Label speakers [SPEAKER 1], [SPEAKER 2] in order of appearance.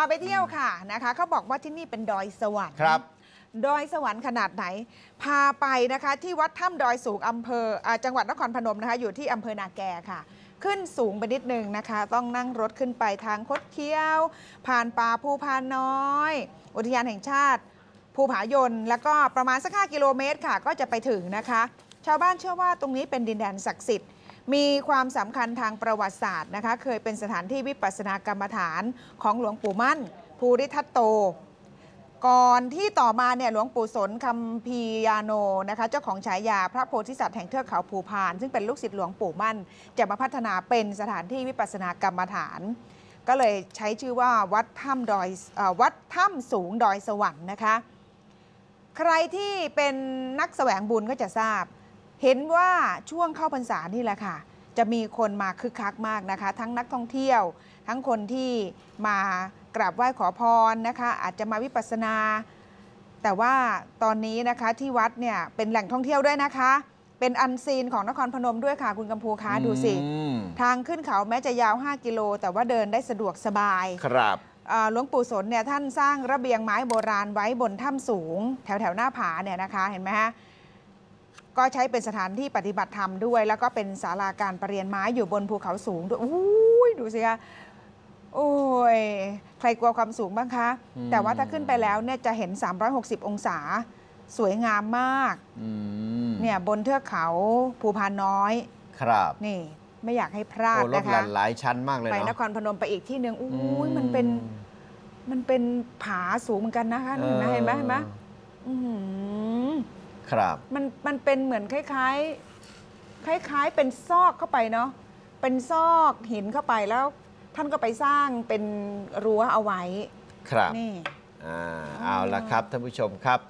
[SPEAKER 1] พาไปเที่ยวค่ะนะคะเขาบอกว่าที่นี่เป็นดอยสวรรค์ครับดอยสวรรค์ขนาดไหน พาไปนะคะที่วัดถ้ำดอยสูงอำเภออจังหวัดนครพนมนะคะอยู่ที่อำเภอนาแกค่ะขึ้นสูงไปนิดนึงนะคะต้องนั่งรถขึ้นไปทางคดเคี้ยว ผ่านป่าภูพานน้อย อุทยานแห่งชาติ ภูผายนแล้วก็ประมาณสัก5กิโลเมตรค่ะก็จะไปถึงนะคะ ชาวบ้านเชื่อว่าตรงนี้เป็นดินแดนศักดิ์สิทธิ์มีความสำคัญทางประวัติศาสตร์นะคะ เคยเป็นสถานที่วิปัสสนากรรมฐานของหลวงปู่มั่น ภูริทัตโต ก่อนที่ต่อมาเนี่ยหลวงปู่สนคำพียาโนนะคะ เจ้าของฉายา พระโพธิสัตว์แห่งเทือกเขาภูพานซึ่งเป็นลูกศิษย์หลวงปู่มั่น จะมาพัฒนาเป็นสถานที่วิปัสสนากรรมฐาน ก็เลยใช้ชื่อว่าวัดถ้ำดอยวัดถ้ำสูงดอยสวรรค์นะคะ ใครที่เป็นนักแสวงบุญก็จะทราบเห็นว่าช่วงเข้าพรรษานี่แหละค่ะ จะมีคนมาคึกคักมากนะคะ ทั้งนักท่องเที่ยวทั้งคนที่มากราบไหว้ขอพรนะคะ อาจจะมาวิปัสสนา แต่ว่าตอนนี้นะคะที่วัดเนี่ยเป็นแหล่งท่องเที่ยวด้วยนะคะ เป็นอันซีนของนครพนมด้วยค่ะคุณกัมพูคะดูสิ ทางขึ้นเขาแม้จะยาว 5 กิโล แต่ว่าเดินได้สะดวกสบายครับหลวงปู่สนเนี่ยท่านสร้างระเบียงไม้โบราณไว้บนถ้ำสูง แถวแถวหน้าผาเนี่ยนะคะเห็นไหมฮะก็ใช้เป็นสถานที่ปฏิบัติธรรมด้วย แล้วก็เป็นศาลาการประเรียนไม้อยู่บนภูเขาสูงด้วยอ้ย ดูสิคะโอ้ย ใครกลัวความสูงบ้างคะ แต่ว่าถ้าขึ้นไปแล้วเนี่ยจะเห็น 360 องศาสวยงามมาก เนี่ยบนเทือกเขาภูพานน้อย ครับนี่ ไม่อยากให้พลาดนะคะหลายชั้นมากเลยไปนครพนมไปอีกที่หนึ่งอุ้ย มันเป็นมันเป็นผาสูงเหมือนกันนะคะเห็นไหมเห็นไหมเห็นไหมครับมันมันเป็นเหมือนคล้ายๆ คล้ายๆ เป็นซอกเข้าไปเนาะเป็นซอกหินเข้าไปแล้วท่านก็ไปสร้างเป็นรั้วเอาไว้ ครับนี่อ่าเอาละครับ ท่านผู้ชมครับ